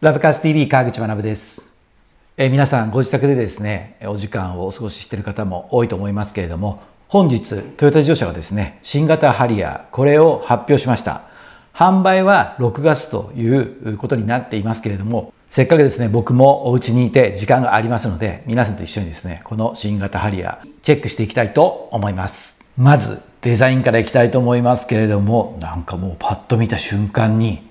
ラブカス TV 川口学です、えー、皆さんご自宅でですねお時間をお過ごししている方も多いと思いますけれども本日トヨタ自動車がですね新型ハリアーこれを発表しました販売は6月ということになっていますけれどもせっかくですね僕もお家にいて時間がありますので皆さんと一緒にですねこの新型ハリアーチェックしていきたいと思いますまずデザインからいきたいと思いますけれどもなんかもうパッと見た瞬間に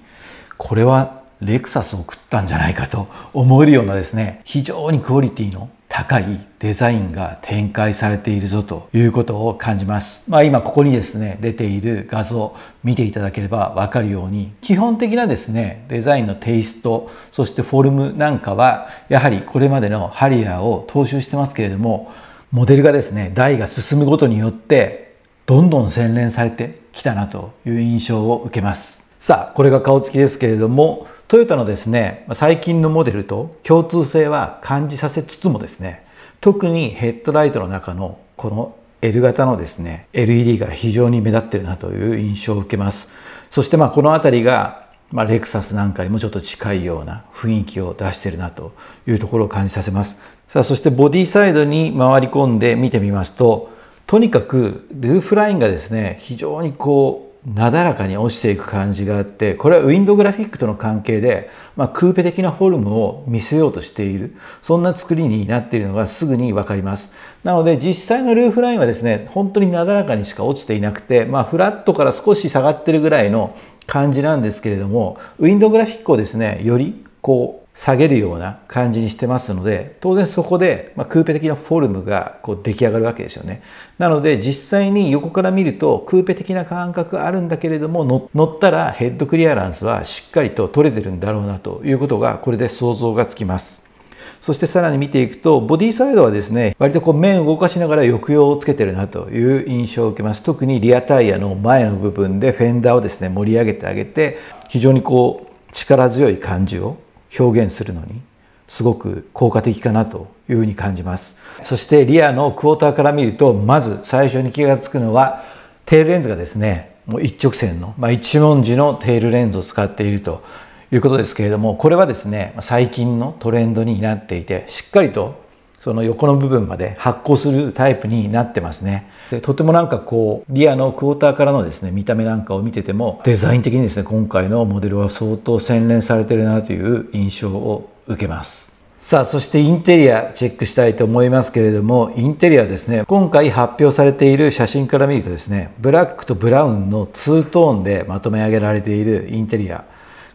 これはレクサスを送ったんじゃないかと思えるようなですね非常にクオリティの高いデザインが展開されているぞということを感じます。まあ今ここにですね出ている画像見ていただければわかるように基本的なですねデザインのテイストそしてフォルムなんかはやはりこれまでのハリアーを踏襲してますけれどもモデルがですね台が進むことによってどんどん洗練されてきたなという印象を受けます。さあこれが顔つきですけれどもトヨタのですね、最近のモデルと共通性は感じさせつつもですね、特にヘッドライトの中のこの L 型のですね、LED が非常に目立ってるなという印象を受けます。そしてまあこの辺りが、まあ、レクサスなんかにもちょっと近いような雰囲気を出してるなというところを感じさせます。さあそしてボディサイドに回り込んで見てみますと、とにかくルーフラインがですね、非常にこうなだらかに落ちていく感じがあってこれはウィンドグラフィックとの関係で、まあ、クーペ的なフォルムを見せようとしているそんな作りになっているのがすぐに分かりますなので実際のルーフラインはですね本当になだらかにしか落ちていなくて、まあ、フラットから少し下がってるぐらいの感じなんですけれどもウィンドグラフィックをですねよりこう下げるような感じにしてますので、当然そこで、まクーペ的なフォルムがこう出来上がるわけですよね。なので実際に横から見るとクーペ的な感覚あるんだけれども、乗ったらヘッドクリアランスはしっかりと取れてるんだろうなということが、これで想像がつきます。そしてさらに見ていくと、ボディサイドはですね、割とこう面を動かしながら抑揚をつけてるなという印象を受けます。特にリアタイヤの前の部分でフェンダーをですね、盛り上げてあげて、非常にこう力強い感じを表現するのにすごく効果的かなというふうに感じますそしてリアのクォーターから見るとまず最初に気が付くのはテールレンズがですねもう一直線の、まあ、一文字のテールレンズを使っているということですけれどもこれはですね最近のトレンドになっていてしっかりとその横の部分まで発光するタイプになってますねでとてもなんかこうリアのクォーターからのですね見た目なんかを見ててもデザイン的にですね今回のモデルは相当洗練されてるなという印象を受けますさあそしてインテリアチェックしたいと思いますけれどもインテリアですね今回発表されている写真から見るとですねブラックとブラウンのツートーンでまとめ上げられているインテリア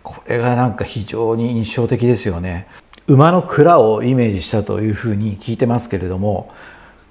これがなんか非常に印象的ですよね馬の蔵をイメージしたというふうに聞いてますけれども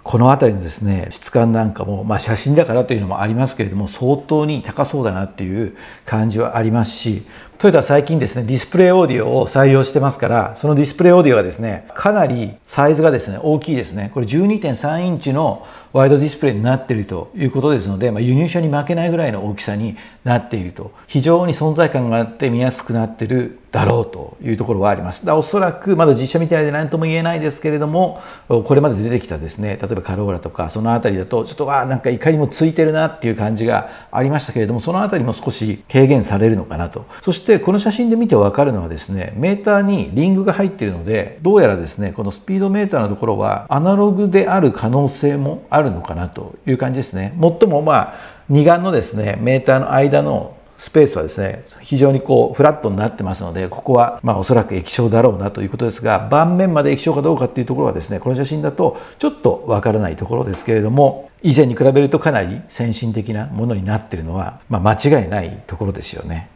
この辺りのですね質感なんかも、まあ、写真だからというのもありますけれども相当に高そうだなっていう感じはありますしトヨタは最近ですねディスプレイオーディオを採用してますからそのディスプレイオーディオがですねかなりサイズがですね大きいですねこれ12.3インチのワイドディスプレイになっているということですので、まあ、輸入車に負けないぐらいの大きさになっていると非常に存在感があって見やすくなっているだろうというところはあります。だおそらくまだ実写みたいで何とも言えないですけれどもこれまで出てきたですね例えばカローラとかその辺りだとちょっとわなんか怒りもついてるなっていう感じがありましたけれどもその辺りも少し軽減されるのかなとそしてこの写真で見て分かるのはですねメーターにリングが入っているのでどうやらですねこのスピードメーターのところはアナログである可能性もあるあるのかなという感じですね。もっともまあ2眼のですねメーターの間のスペースはですね非常にこうフラットになってますのでここはまあおそらく液晶だろうなということですが盤面まで液晶かどうかっていうところはですねこの写真だとちょっとわからないところですけれども以前に比べるとかなり先進的なものになってるのは、まあ、間違いないところですよね。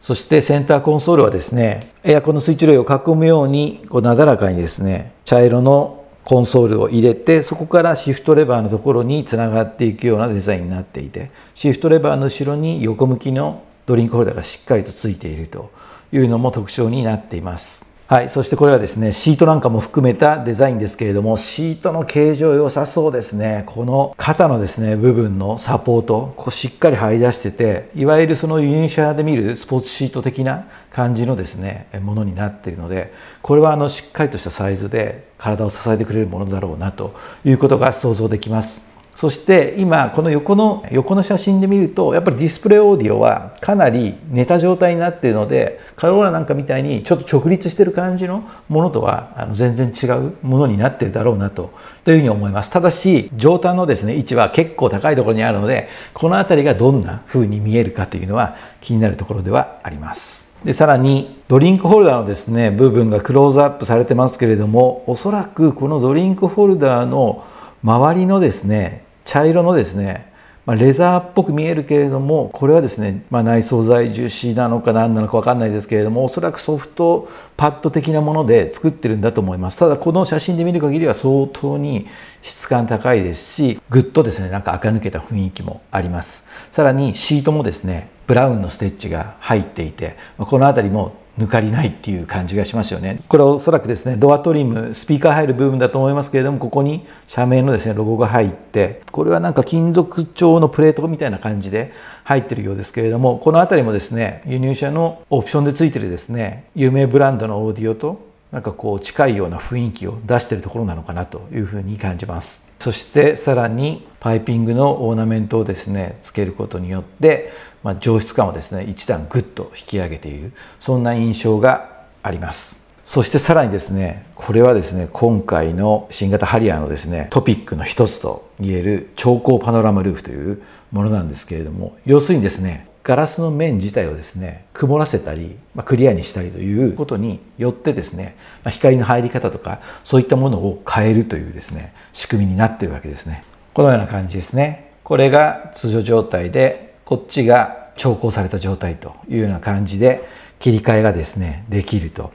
そしてセンターコンソールはですねエアコンのスイッチ類を囲むようにこうなだらかにですね茶色のコンソールを入れてそこからシフトレバーのところにつながっていくようなデザインになっていてシフトレバーの後ろに横向きのドリンクホルダーがしっかりとついているというのも特徴になっています。はい、そしてこれはですねシートなんかも含めたデザインですけれどもシートの形状良さそうですねこの肩のですね部分のサポートこうしっかり張り出してていわゆるその輸入車で見るスポーツシート的な感じのですねものになっているのでこれはあのしっかりとしたサイズで体を支えてくれるものだろうなということが想像できます。そして今この横の横の写真で見るとやっぱりディスプレイオーディオはかなり寝た状態になっているのでカローラなんかみたいにちょっと直立してる感じのものとは全然違うものになってるだろうなとというふうに思いますただし上端のですね位置は結構高いところにあるのでこの辺りがどんな風に見えるかというのは気になるところではありますでさらにドリンクホルダーのですね部分がクローズアップされてますけれどもおそらくこのドリンクホルダーの周りのですね茶色のですねまレザーっぽく見えるけれどもこれはですね、まあ、内装材樹脂なのか何なのか分かんないですけれどもおそらくソフトパッド的なもので作ってるんだと思いますただこの写真で見る限りは相当に質感高いですしぐっとですねなんか垢抜けた雰囲気もありますさらにシートもですねブラウンのステッチが入っていてこの辺りも抜かりないっていう感じがしますよね。これはおそらくですね、ドアトリム、スピーカー入る部分だと思いますけれども、ここに社名のですね、ロゴが入って、これはなんか金属調のプレートみたいな感じで入ってるようですけれども、この辺りもですね、輸入車のオプションでついてるですね、有名ブランドのオーディオと、なんかこう近いような雰囲気を出してるところなのかなというふうに感じます。そしてさらにパイピングのオーナメントをですね、つけることによって、まあ、上質感をですね一段ぐっと引き上げているそんな印象がありますそしてさらにですねこれはですね今回の新型ハリアーのですねトピックの一つといえる超高パノラマルーフというものなんですけれども要するにですねガラスの面自体をですね曇らせたり、まあ、クリアにしたりということによってですね、まあ、光の入り方とかそういったものを変えるというですね仕組みになってるわけですねこのような感じですねこれが通常状態でこっちが調光された状態というような感じで切り替えがですねできると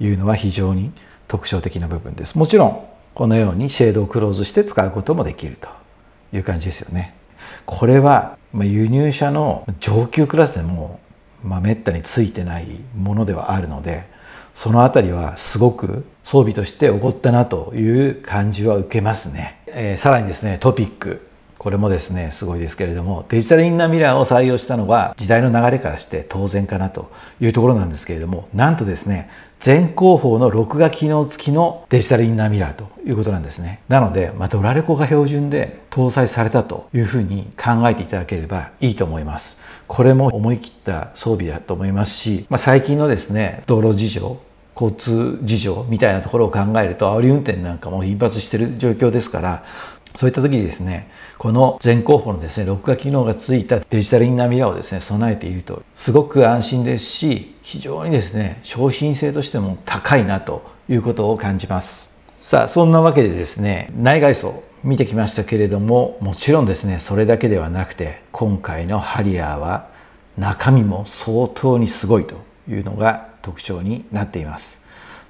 いうのは非常に特徴的な部分ですもちろんこのようにシェードをクローズして使うこともできるという感じですよねこれは輸入車の上級クラスでもまあ、めったについてないものではあるのでその辺りはすごく装備として起こったなという感じは受けますね、えー、さらにですねトピックこれもですねすごいですけれどもデジタルインナーミラーを採用したのは時代の流れからして当然かなというところなんですけれどもなんとですね全後方の録画機能付きのデジタルインナーミラーということなんですねなので、まあ、ドラレコが標準で搭載されたというふうに考えていただければいいと思いますこれも思い切った装備だと思いますし、まあ、最近のですね道路事情交通事情みたいなところを考えると煽り運転なんかも頻発してる状況ですからそういった時にですね、この全候補のですね、録画機能がついたデジタルインナーミラーをですね、備えていると、すごく安心ですし、非常にですね、商品性としても高いなということを感じます。さあ、そんなわけでですね、内外装見てきましたけれども、もちろんですね、それだけではなくて、今回のハリアーは中身も相当にすごいというのが特徴になっています。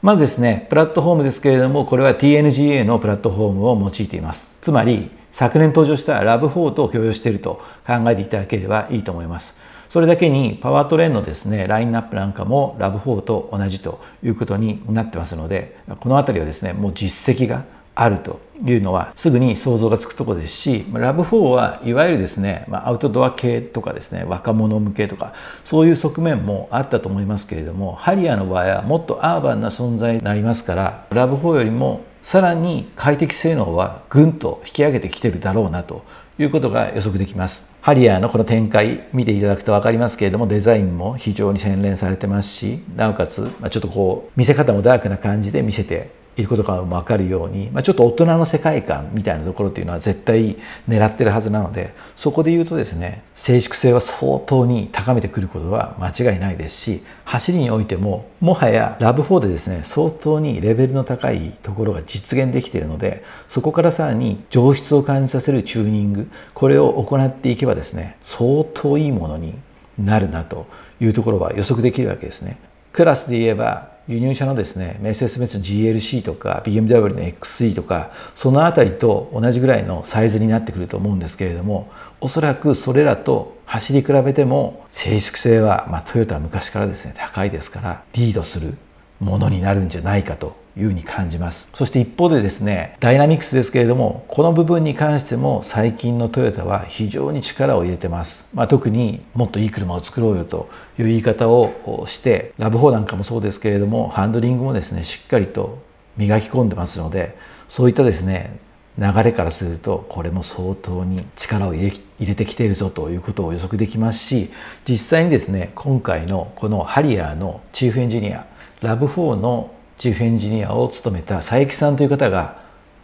まずですね、プラットフォームですけれども、これは TNGA のプラットフォームを用いています。つまり、昨年登場したラブ4と共有していると考えていただければいいと思います。それだけにパワートレーンのですね、ラインナップなんかもラブ4と同じということになってますので、この辺りはですね、もう実績があるというのはすぐに想像がつくところですしラブ4はいわゆるですねアウトドア系とかですね若者向けとかそういう側面もあったと思いますけれどもハリアの場合はもっとアーバンな存在になりますからラブ4よりもさらに快適性能はぐんと引き上げてきてるだろうなということが予測できますハリアーのこの展開見ていただくと分かりますけれどもデザインも非常に洗練されてますしなおかつちょっとこう見せ方もダークな感じで見せていることが分かるように、まあ、ちょっと大人の世界観みたいなところっていうのは絶対狙ってるはずなのでそこで言うとですね静粛性は相当に高めてくることは間違いないですし走りにおいてももはやラブ4でですね相当にレベルの高いところが実現できているのでそこからさらに上質を感じさせるチューニングこれを行っていけばですね相当いいものになるなというところは予測できるわけですね。クラスで言えば輸入車のですね、メルセス・メンツの GLC とか BMW の XE とか、そのあたりと同じぐらいのサイズになってくると思うんですけれども、おそらくそれらと走り比べても静粛性は、まあ、トヨタは昔からですね、高いですから、リードするものになるんじゃないかというふうに感じますそして一方でですねダイナミクスですけれどもこの部分に関しても最近のトヨタは非常に力を入れてます、まあ、特にもっといい車を作ろうよという言い方をしてラブ4なんかもそうですけれどもハンドリングもですねしっかりと磨き込んでますのでそういったですね流れからするとこれも相当に力を入れてきているぞということを予測できますし実際にですね今回のこのハリアーのチーフエンジニアラブ4のチーフエンジニアを務めた佐伯さんという方が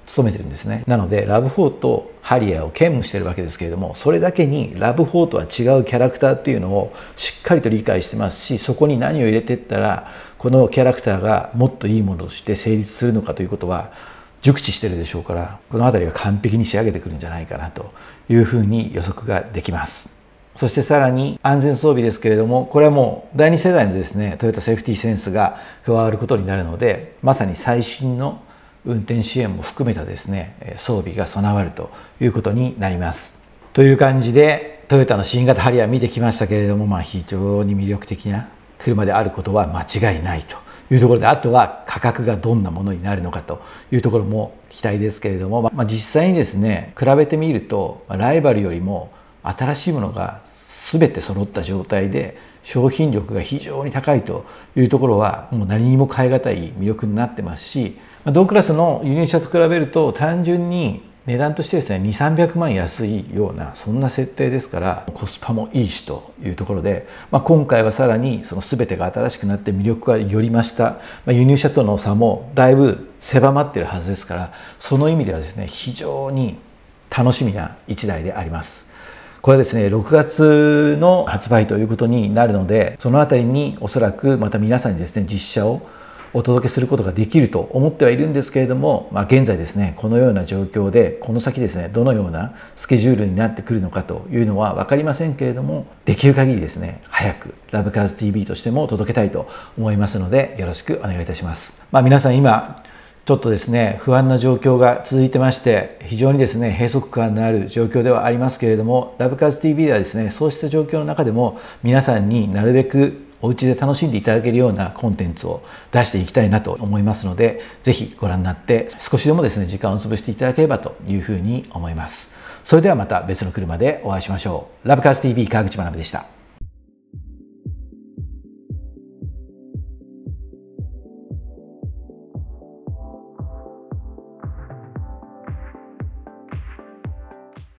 勤めてるんですねなのでラブ4とハリアーを兼務してるわけですけれどもそれだけにラブ4とは違うキャラクターっていうのをしっかりと理解してますしそこに何を入れてったらこのキャラクターがもっといいものとして成立するのかということは熟知してるでしょうからこの辺りは完璧に仕上げてくるんじゃないかなというふうに予測ができます。そしてさらに安全装備ですけれども、これはもう第2世代のですね、トヨタセーフティセンスが加わることになるので、まさに最新の運転支援も含めたですね、装備が備わるということになります。という感じで、トヨタの新型ハリアー見てきましたけれども、まあ、非常に魅力的な車であることは間違いないというところで、あとは価格がどんなものになるのかというところも期待ですけれども、まあ、実際にですね、比べてみると、ライバルよりも新しいものが全て揃った状態で商品力が非常に高いというところはもう何にも変え難い魅力になってますし同クラスの輸入車と比べると単純に値段としてですね2300万安いようなそんな設定ですからコスパもいいしというところで、まあ、今回はさらにその全てが新しくなって魅力がよりました、まあ、輸入車との差もだいぶ狭まってるはずですからその意味ではですね非常に楽しみな1台であります。これはですね、6月の発売ということになるので、そのあたりにおそらくまた皆さんにですね、実写をお届けすることができると思ってはいるんですけれども、まあ、現在ですねこのような状況でこの先ですねどのようなスケジュールになってくるのかというのは分かりませんけれどもできる限りですね早くラブカーズ TV としても届けたいと思いますのでよろしくお願いいたします。まあ、皆さん今ちょっとですね不安な状況が続いてまして非常にですね閉塞感のある状況ではありますけれどもラブカーズ TV ではですねそうした状況の中でも皆さんになるべくお家で楽しんでいただけるようなコンテンツを出していきたいなと思いますので是非ご覧になって少しでもですね時間を潰していただければというふうに思いますそれではまた別の車でお会いしましょうラブカーズ TV 川口学でした